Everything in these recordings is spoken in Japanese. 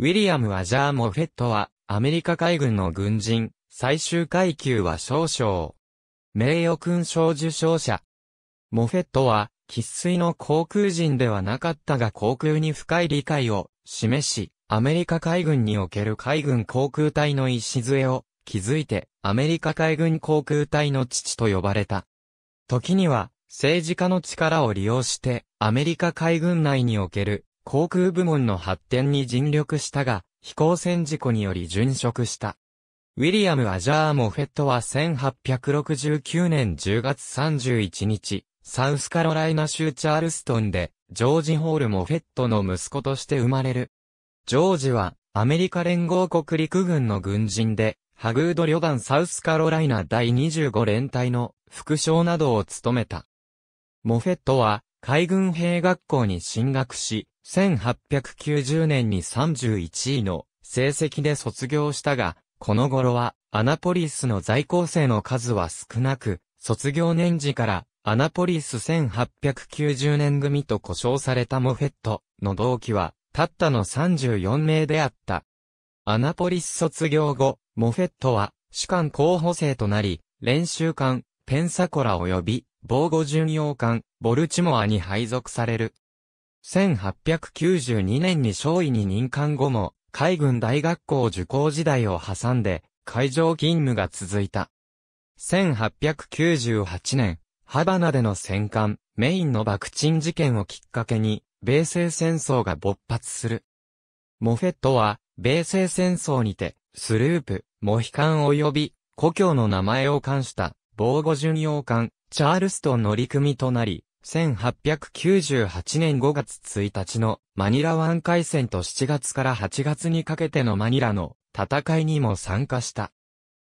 ウィリアム・アジャー・モフェットは、アメリカ海軍の軍人、最終階級は少将。名誉勲章受章者。モフェットは、喫水の航空人ではなかったが航空に深い理解を示し、アメリカ海軍における海軍航空隊の礎を築いて、アメリカ海軍航空隊の父と呼ばれた。時には、政治家の力を利用して、アメリカ海軍内における航空部門の発展に尽力したが、飛行船事故により殉職した。ウィリアム・アジャー・モフェットは1869年10月31日、サウスカロライナ州チャールストンで、ジョージ・ホール・モフェットの息子として生まれる。ジョージは、アメリカ連合国陸軍の軍人で、ハグード旅団サウスカロライナ第25連隊の副将などを務めた。モフェットは海軍兵学校に進学し、1890年に31位の成績で卒業したが、この頃はアナポリスの在校生の数は少なく、卒業年次からアナポリス1890年組と呼称されたモフェットの同期は、たったの34名であった。アナポリス卒業後、モフェットは主幹候補生となり、練習艦、ペンサコラ及び、防護巡洋艦、ボルチモアに配属される。1892年に少尉に任官後も、海軍大学校受講時代を挟んで、海上勤務が続いた。1898年、ハバナでの戦艦、メインの爆沈事件をきっかけに、米西戦争が勃発する。モフェットは、米西戦争にて、スループ、モヒカン及び、故郷の名前を冠した、防護巡洋艦、チャールストン乗組となり、1898年5月1日のマニラ湾海戦と7月から8月にかけてのマニラの戦いにも参加した。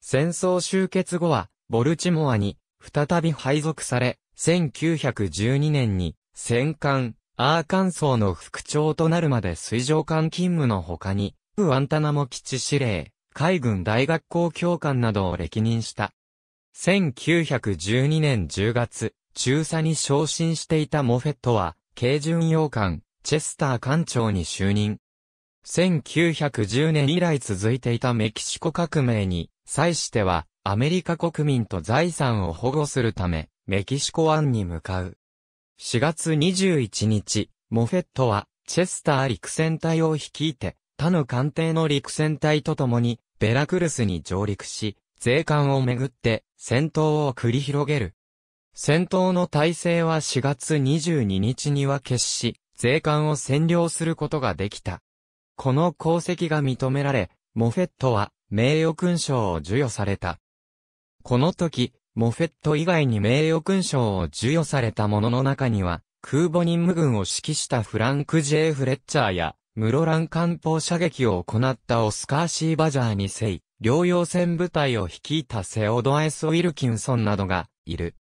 戦争終結後は、ボルチモアに再び配属され、1912年に戦艦、アーカンソーの副長となるまで水上艦勤務の他に、ウアンタナモ基地司令、海軍大学校教官などを歴任した。1912年10月、中佐に昇進していたモフェットは、軽巡洋艦、チェスター艦長に就任。1910年以来続いていたメキシコ革命に、際しては、アメリカ国民と財産を保護するため、メキシコ湾に向かう。4月21日、モフェットは、チェスター陸戦隊を率いて、他の艦艇の陸戦隊と共に、ベラクルスに上陸し、税関をめぐって、戦闘を繰り広げる。戦闘の体制は4月22日には決し、税関を占領することができた。この功績が認められ、モフェットは名誉勲章を授与された。この時、モフェット以外に名誉勲章を授与された者の中には、空母任務軍を指揮したフランク・ジェイ・フレッチャーや、室蘭艦砲射撃を行ったオスカー・シー・バジャーにせい、療養船部隊を率いたセオドア・エス・ウィルキンソンなどがいる。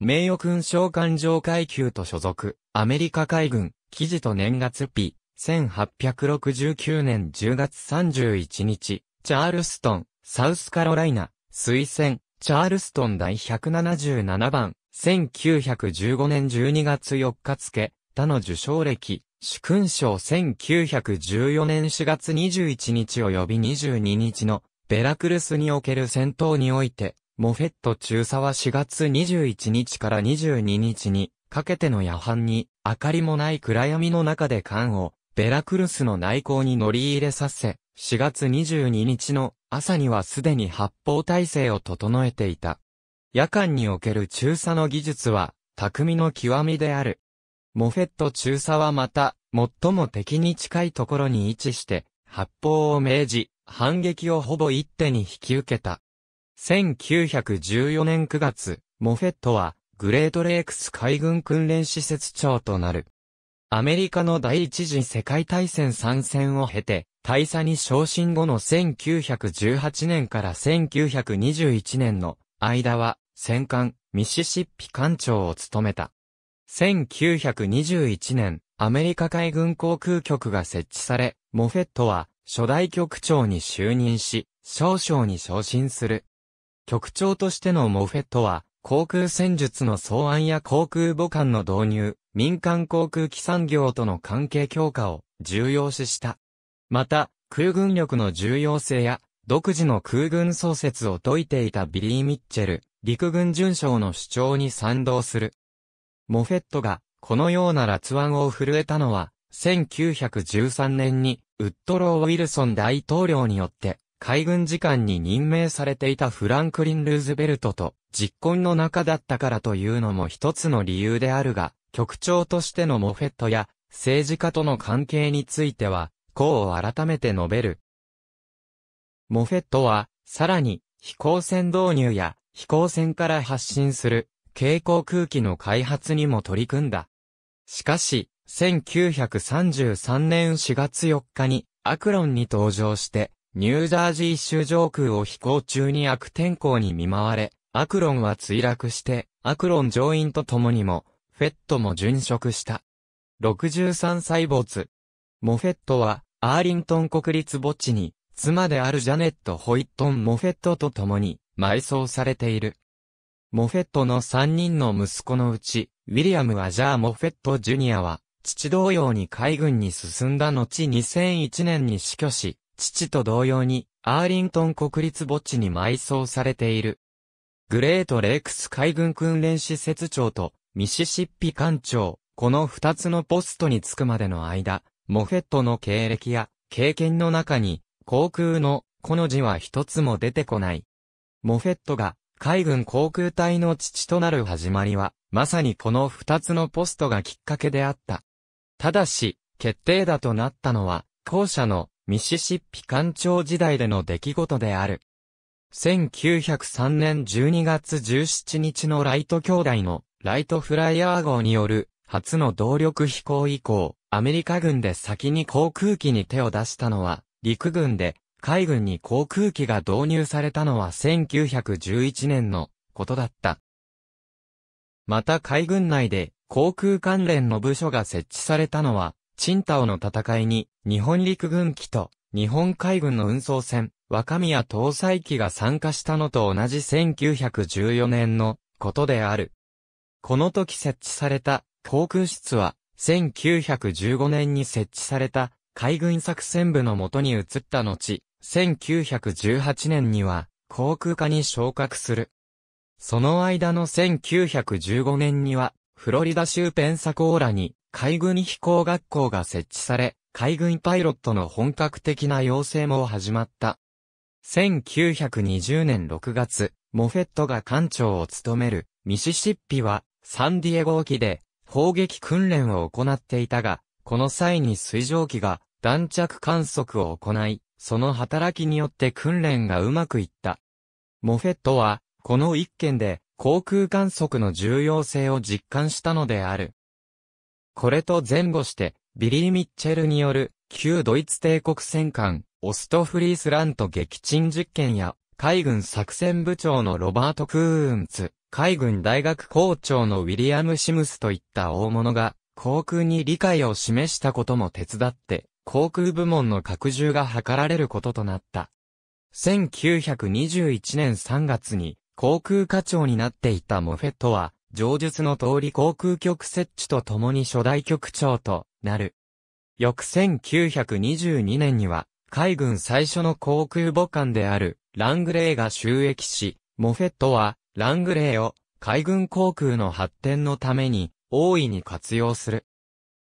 名誉勲章艦上階級と所属、アメリカ海軍、記事と年月日、1869年10月31日、チャールストン、サウスカロライナ、推薦、チャールストン第177番、1915年12月4日付、他の受賞歴、主勲章1914年4月21日及び22日の、ベラクルスにおける戦闘において、モフェット中佐は4月21日から22日にかけての夜半に明かりもない暗闇の中で艦をベラクルスの内港に乗り入れさせ、4月22日の朝にはすでに発砲体制を整えていた。夜間における中佐の技術は匠の極みである。モフェット中佐はまた最も敵に近いところに位置して発砲を命じ、反撃をほぼ一手に引き受けた。1914年9月、モフェットは、グレートレイクス海軍訓練施設長となる。アメリカの第一次世界大戦参戦を経て、大佐に昇進後の1918年から1921年の間は、戦艦、ミシシッピ艦長を務めた。1921年、アメリカ海軍航空局が設置され、モフェットは、初代局長に就任し、少将に昇進する。局長としてのモフェットは、航空戦術の草案や航空母艦の導入、民間航空機産業との関係強化を重要視した。また、空軍力の重要性や、独自の空軍創設を説いていたビリー・ミッチェル、陸軍巡将の主張に賛同する。モフェットが、このような辣腕を震えたのは、1913年に、ウッドロー・ウィルソン大統領によって、海軍次官に任命されていたフランクリン・ルーズベルトと実婚の仲だったからというのも一つの理由であるが、局長としてのモフェットや政治家との関係については、こう改めて述べる。モフェットは、さらに、飛行船導入や、飛行船から発信する、蛍光空気の開発にも取り組んだ。しかし、1933年4月4日に、アクロンに登場して、ニュージャージー州上空を飛行中に悪天候に見舞われ、アクロンは墜落して、アクロン乗員と共にも、フェットも殉職した。63歳没。モフェットは、アーリントン国立墓地に、妻であるジャネット・ホイットン・モフェットと共に、埋葬されている。モフェットの3人の息子のうち、ウィリアム・アジャー・モフェット・ジュニアは、父同様に海軍に進んだ後2001年に死去し、父と同様に、アーリントン国立墓地に埋葬されている。グレートレイクス海軍訓練施設長と、ミシシッピ艦長、この二つのポストに着くまでの間、モフェットの経歴や経験の中に、航空の、この字は一つも出てこない。モフェットが、海軍航空隊の父となる始まりは、まさにこの二つのポストがきっかけであった。ただし、決定打となったのは、後者のミシシッピ艦長時代での出来事である。1903年12月17日のライト兄弟のライトフライヤー号による初の動力飛行以降、アメリカ軍で先に航空機に手を出したのは陸軍で、海軍に航空機が導入されたのは1911年のことだった。また海軍内で航空関連の部署が設置されたのはチンタオの戦いに、日本陸軍機と、日本海軍の運送船、若宮搭載機が参加したのと同じ1914年のことである。この時設置された航空室は、1915年に設置された海軍作戦部のもとに移った後、1918年には航空科に昇格する。その間の1915年には、フロリダ州ペンサコーラに海軍飛行学校が設置され、海軍パイロットの本格的な養成も始まった。1920年6月、モフェットが艦長を務めるミシシッピはサンディエゴ沖で砲撃訓練を行っていたが、この際に水蒸気が弾着観測を行い、その働きによって訓練がうまくいった。モフェットは、この一件で航空観測の重要性を実感したのである。これと前後して、ビリー・ミッチェルによる、旧ドイツ帝国戦艦、オストフリースラント撃沈実験や、海軍作戦部長のロバート・クーンツ、海軍大学校長のウィリアム・シムスといった大物が、航空に理解を示したことも手伝って、航空部門の拡充が図られることとなった。1921年3月に、航空課長になっていたモフェットは、上述の通り航空局設置とともに初代局長となる。翌1922年には、海軍最初の航空母艦である、ラングレーが収益し、モフェットは、ラングレーを、海軍航空の発展のために、大いに活用する。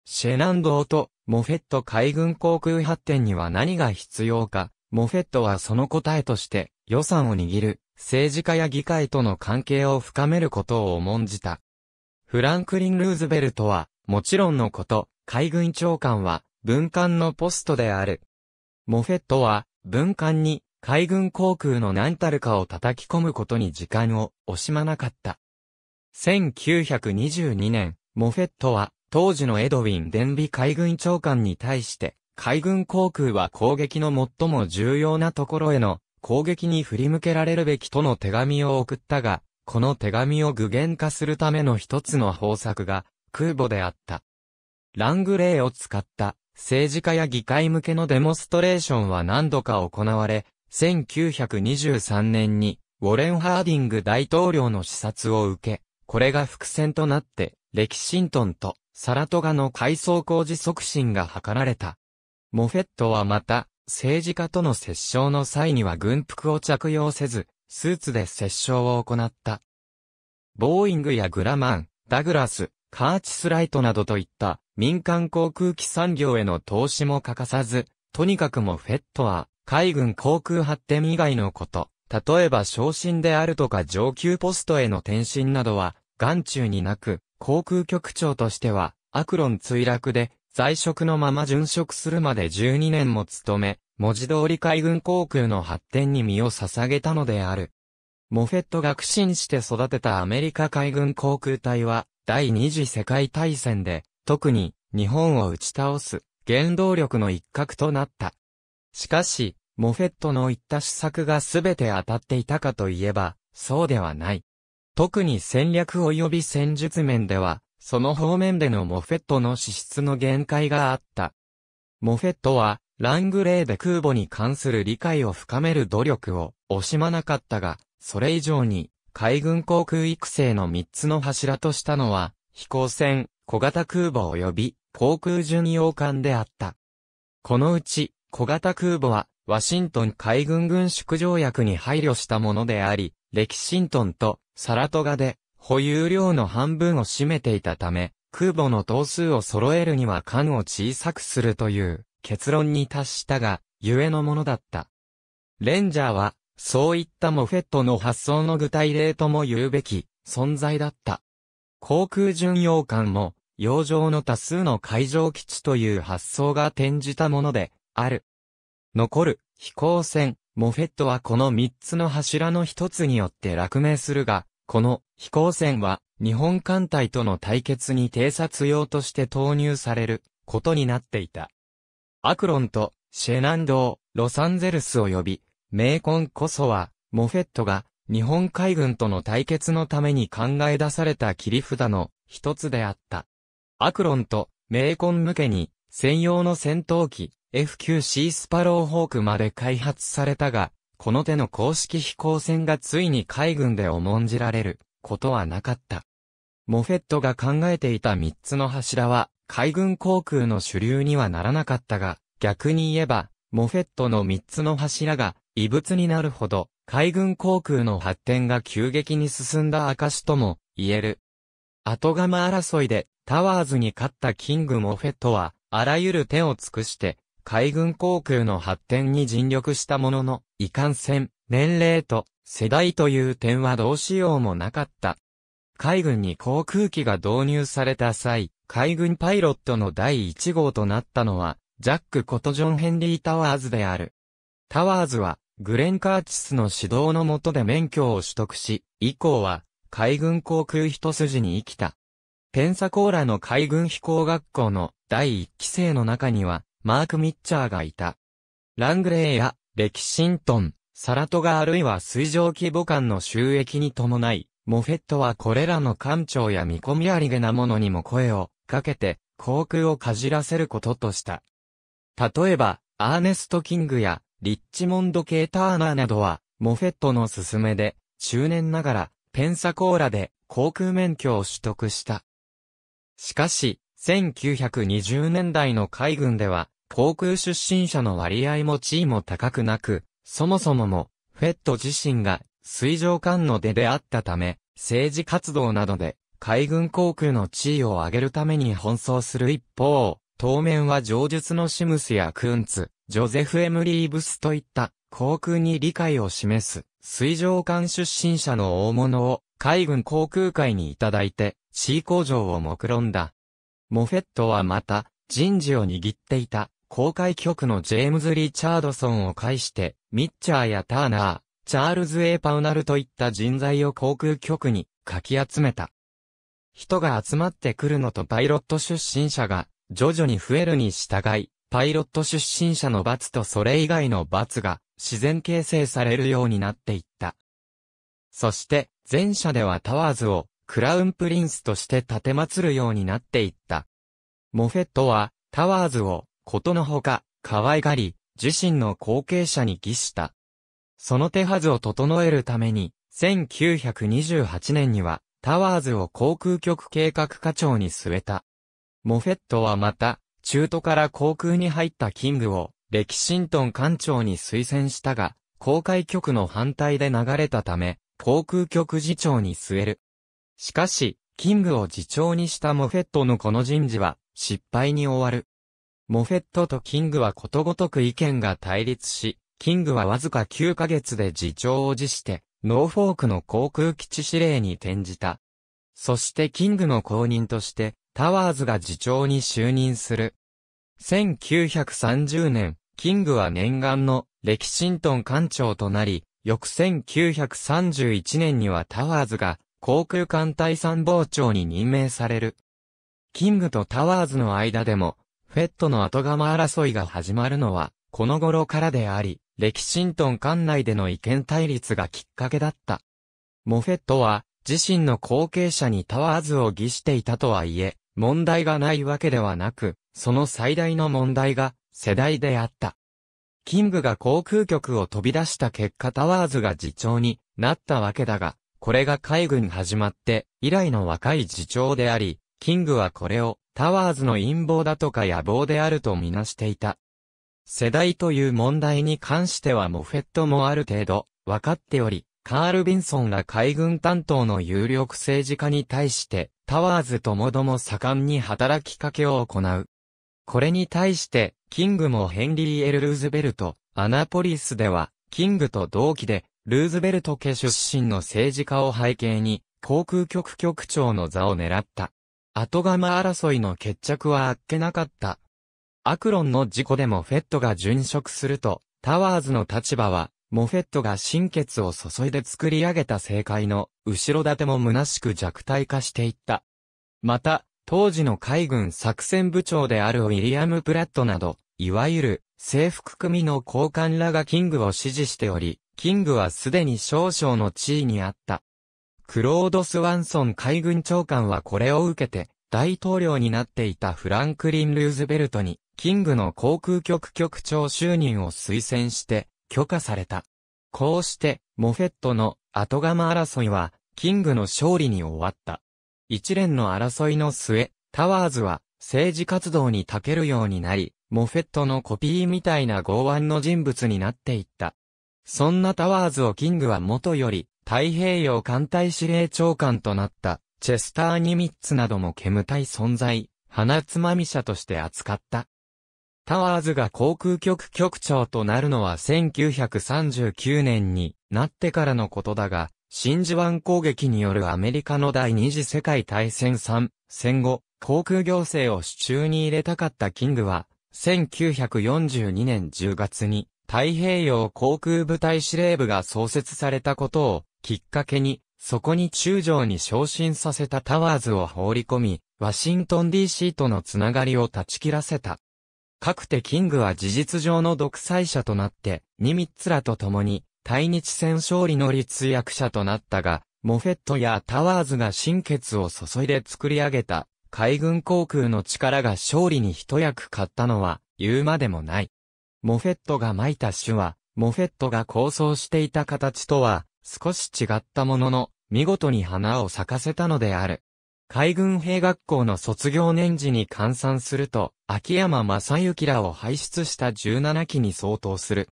シェナンドーと、モフェット海軍航空発展には何が必要か、モフェットはその答えとして、予算を握る。政治家や議会との関係を深めることを重んじた。フランクリン・ルーズベルトは、もちろんのこと、海軍長官は、文官のポストである。モフェットは、文官に、海軍航空の何たるかを叩き込むことに時間を惜しまなかった。1922年、モフェットは、当時のエドウィン・デンビ海軍長官に対して、海軍航空は攻撃の最も重要なところへの攻撃に振り向けられるべきとの手紙を送ったが、この手紙を具現化するための一つの方策が空母であった。ラングレーを使った政治家や議会向けのデモストレーションは何度か行われ、1923年にウォレン・ハーディング大統領の視察を受け、これが伏線となって、レキシントンとサラトガの改装工事促進が図られた。モフェットはまた、政治家との折衝の際には軍服を着用せず、スーツで折衝を行った。ボーイングやグラマン、ダグラス、カーチスライトなどといった民間航空機産業への投資も欠かさず、とにかくもフェットは海軍航空発展以外のこと、例えば昇進であるとか上級ポストへの転身などは眼中になく、航空局長としてはアクロン墜落で在職のまま殉職するまで12年も務め、文字通り海軍航空の発展に身を捧げたのである。モフェットが苦心して育てたアメリカ海軍航空隊は、第二次世界大戦で、特に日本を打ち倒す原動力の一角となった。しかし、モフェットの言った施策が全て当たっていたかといえば、そうではない。特に戦略及び戦術面では、その方面でのモフェットの資質の限界があった。モフェットは、ラングレーで空母に関する理解を深める努力を惜しまなかったが、それ以上に、海軍航空育成の3つの柱としたのは、飛行船、小型空母及び航空巡洋艦であった。このうち、小型空母は、ワシントン海軍軍縮条約に配慮したものであり、レキシントンとサラトガで保有量の半分を占めていたため、空母の頭数を揃えるには艦を小さくするという結論に達したが、ゆえのものだった。レンジャーは、そういったモフェットの発想の具体例とも言うべき存在だった。航空巡洋艦も、洋上の多数の海上基地という発想が転じたもので、ある。残る、飛行船、モフェットはこの三つの柱の一つによって落命するが、この飛行船は日本艦隊との対決に偵察用として投入されることになっていた。アクロンとシェナンドをロサンゼルス及び、メーコンこそは、モフェットが日本海軍との対決のために考え出された切り札の一つであった。アクロンとメーコン向けに専用の戦闘機 F9C スパローホークまで開発されたが、この手の公式飛行船がついに海軍で重んじられることはなかった。モフェットが考えていた3つの柱は、海軍航空の主流にはならなかったが、逆に言えば、モフェットの3つの柱が、異物になるほど、海軍航空の発展が急激に進んだ証とも、言える。後釜争いで、タワーズに勝ったキング・モフェットは、あらゆる手を尽くして、海軍航空の発展に尽力したものの、いかんせん、年齢と世代という点はどうしようもなかった。海軍に航空機が導入された際、海軍パイロットの第1号となったのは、ジャック・ことジョン・ヘンリー・タワーズである。タワーズは、グレン・カーチスの指導の下で免許を取得し、以降は、海軍航空一筋に生きた。ペンサコーラの海軍飛行学校の第1期生の中には、マーク・ミッチャーがいた。ラングレーやレキシントン、サラトガあるいは水上規模間の収益に伴い、モフェットはこれらの艦長や見込みありげなものにも声をかけて、航空をかじらせることとした。例えば、アーネスト・キングやリッチモンド・ケーターナーなどは、モフェットの勧めで、中年ながら、ペンサコーラで航空免許を取得した。しかし、1920年代の海軍では、航空出身者の割合も地位も高くなく、そもそもも、フェット自身が水上艦の出であったため、政治活動などで海軍航空の地位を上げるために奔走する一方、当面は上述のシムスやクンツ、ジョゼフ・エムリーブスといった航空に理解を示す水上艦出身者の大物を海軍航空界にいただいて、地位向上を目論んだ。モフェットはまた、人事を握っていた、公開局のジェームズ・リチャードソンを介して、ミッチャーやターナー、チャールズ・エパウナルといった人材を航空局にかき集めた。人が集まってくるのとパイロット出身者が徐々に増えるに従い、パイロット出身者の罰とそれ以外の罰が自然形成されるようになっていった。そして、前者ではタワーズをクラウンプリンスとして立て祀るようになっていった。モフェットは、タワーズを、ことのほか、可愛がり、自身の後継者に帰した。その手はずを整えるために、1928年には、タワーズを航空局計画課長に据えた。モフェットはまた、中途から航空に入ったキングを、レキシントン艦長に推薦したが、公開局の反対で流れたため、航空局次長に据える。しかし、キングを次長にしたモフェットのこの人事は、失敗に終わる。モフェットとキングはことごとく意見が対立し、キングはわずか9ヶ月で次長を辞して、ノーフォークの航空基地指令に転じた。そしてキングの後任として、タワーズが次長に就任する。1930年、キングは念願のレキシントン艦長となり、翌1931年にはタワーズが航空艦隊参謀長に任命される。キングとタワーズの間でも、フェットの後釜争いが始まるのは、この頃からであり、レキシントン艦内での意見対立がきっかけだった。モフェットは、自身の後継者にタワーズを偽していたとはいえ、問題がないわけではなく、その最大の問題が、世代であった。キングが航空局を飛び出した結果タワーズが次長になったわけだが、これが海軍始まって以来の若い次長であり、キングはこれをタワーズの陰謀だとか野望であるとみなしていた。世代という問題に関してはモフェットもある程度分かっており、カール・ビンソンが海軍担当の有力政治家に対してタワーズともども盛んに働きかけを行う。これに対して、キングもヘンリー・エル・ルーズベルト、アナポリスでは、キングと同期で、ルーズベルト家出身の政治家を背景に、航空局局長の座を狙った。後釜争いの決着はあっけなかった。アクロンの事故でもフェットが殉職すると、タワーズの立場は、モフェットが心血を注いで作り上げた政界の、後ろ盾も虚しく弱体化していった。また、当時の海軍作戦部長であるウィリアム・プラットなど、いわゆる、制服組の高官らがキングを支持しており、キングはすでに少々の地位にあった。クロード・スワンソン海軍長官はこれを受けて、大統領になっていたフランクリン・ルーズベルトに、キングの航空局局長就任を推薦して、許可された。こうして、モフェットの後釜争いは、キングの勝利に終わった。一連の争いの末、タワーズは、政治活動に長けるようになり、モフェットのコピーみたいな剛腕の人物になっていった。そんなタワーズをキングは元より、太平洋艦隊司令長官となった、チェスター・ニミッツなども煙たい存在、花つまみ者として扱った。タワーズが航空局局長となるのは1939年になってからのことだが、真珠湾攻撃によるアメリカの第二次世界大戦3戦後、航空行政を手中に入れたかったキングは、1942年10月に太平洋航空部隊司令部が創設されたことをきっかけに、そこに中将に昇進させたタワーズを放り込み、ワシントン DC とのつながりを断ち切らせた。かくてキングは事実上の独裁者となって、ニミッツらと共に、対日戦勝利の立役者となったが、モフェットやタワーズが心血を注いで作り上げた、海軍航空の力が勝利に一役買ったのは、言うまでもない。モフェットが撒いた種は、モフェットが構想していた形とは、少し違ったものの、見事に花を咲かせたのである。海軍兵学校の卒業年次に換算すると、秋山正幸らを輩出した17期に相当する。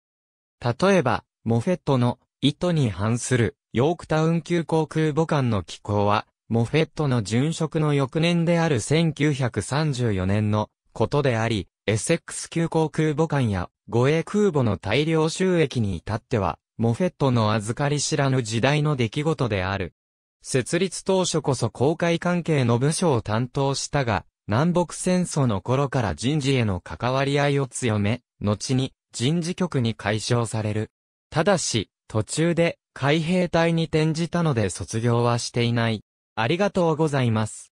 例えば、モフェットの意図に反するヨークタウン級航空母艦の機構は、モフェットの殉職の翌年である1934年のことであり、エセックス級航空母艦や護衛空母の大量収益に至っては、モフェットの預かり知らぬ時代の出来事である。設立当初こそ公開関係の部署を担当したが、南北戦争の頃から人事への関わり合いを強め、後に人事局に解消される。ただし、途中で海兵隊に転じたので卒業はしていない。ありがとうございます。